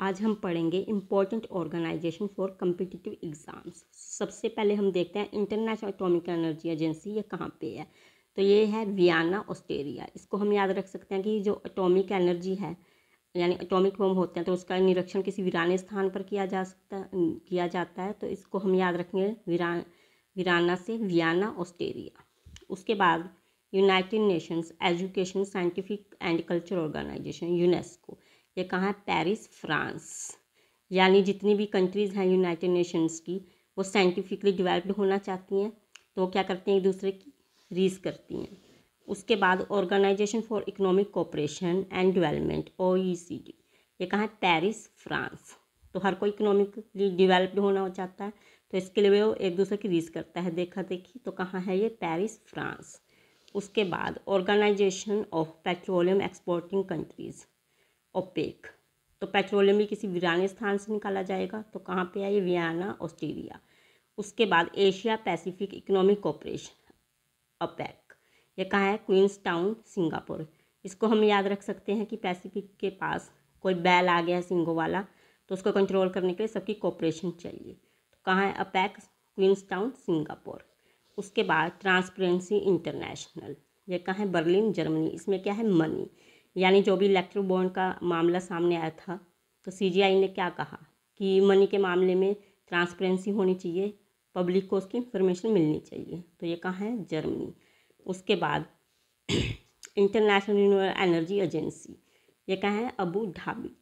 आज हम पढ़ेंगे important organisation for competitive exams सबसे पहले हम देखते हैं इंटरनेशनल एटॉमिक एनर्जी एजेंसी ये कहाँ पे है तो ये है वियना ऑस्ट्रेलिया इसको हम याद रख सकते हैं कि जो एटॉमिक एनर्जी है यानी एटॉमिक बम होते हैं तो उसका निरीक्षण किसी वीराने स्थान पर किया जा सकता किया जाता है तो इसको हम याद रखेंगे वीरान वीराना से वियना ऑस्ट्रेलिया उसके बाद United Nations Education Scientific and Culture Organisation UNESCO ये कहाँ है पेरिस फ्रांस यानी जितनी भी कंट्रीज़ हैं यूनाइटेड नेशंस की वो साइंटिफिकली डिवेल्प्ड होना चाहती हैं तो क्या करती हैं एक दूसरे की रीस करती हैं उसके बाद Organisation for Economic Cooperation and Development ओ ये कहाँ है पेरिस फ्रांस तो हर कोई इकोनॉमिकली डिवेल्प्ड होना चाहता है तो इसके लिए वो एक दूसरे की रीस करता है देखा देखी तो कहाँ है ये पेरिस फ्रांस उसके बाद Organisation of Petroleum Exporting Countries OPEC तो पेट्रोलियम भी किसी वीराने स्थान से निकाला जाएगा तो कहाँ पे आई वियना वियाना ऑस्ट्रेलिया उसके बाद Asia Pacific Economic Cooperation APEC ये कहाँ है क्वींस टाउन सिंगापुर इसको हम याद रख सकते हैं कि पैसिफिक के पास कोई बैल आ गया है वाला तो उसको कंट्रोल करने के लिए सबकी कॉपरेशन चाहिए तो कहाँ है अपैक क्वींस टाउन सिंगापुर उसके बाद ट्रांसपेरेंसी इंटरनेशनल ये कहाँ है बर्लिन जर्मनी इसमें क्या है मनी यानी जो भी इलेक्ट्रिक बॉन्ड का मामला सामने आया था तो सीजीआई ने क्या कहा कि मनी के मामले में ट्रांसपेरेंसी होनी चाहिए पब्लिक को उसकी इन्फॉर्मेशन मिलनी चाहिए तो ये कहाँ है जर्मनी उसके बाद इंटरनेशनल रिन्यूअल एनर्जी एजेंसी ये कहाँ है अबू ढाबी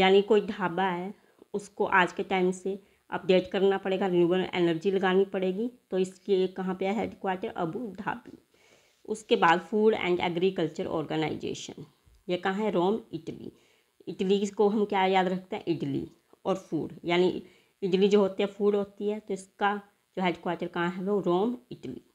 यानी कोई ढाबा है उसको आज के टाइम से अपडेट करना पड़ेगा रिन्यूबल एनर्जी लगानी पड़ेगी तो इसके कहाँ पर है अबू धाबी उसके बाद फूड एंड एग्रीकल्चर ऑर्गेनाइजेशन ये कहाँ है रोम इटली इटली को हम क्या याद रखते हैं इडली और फूड यानी इडली जो होती है फूड होती है तो इसका जो हेड कहाँ है वो रोम इटली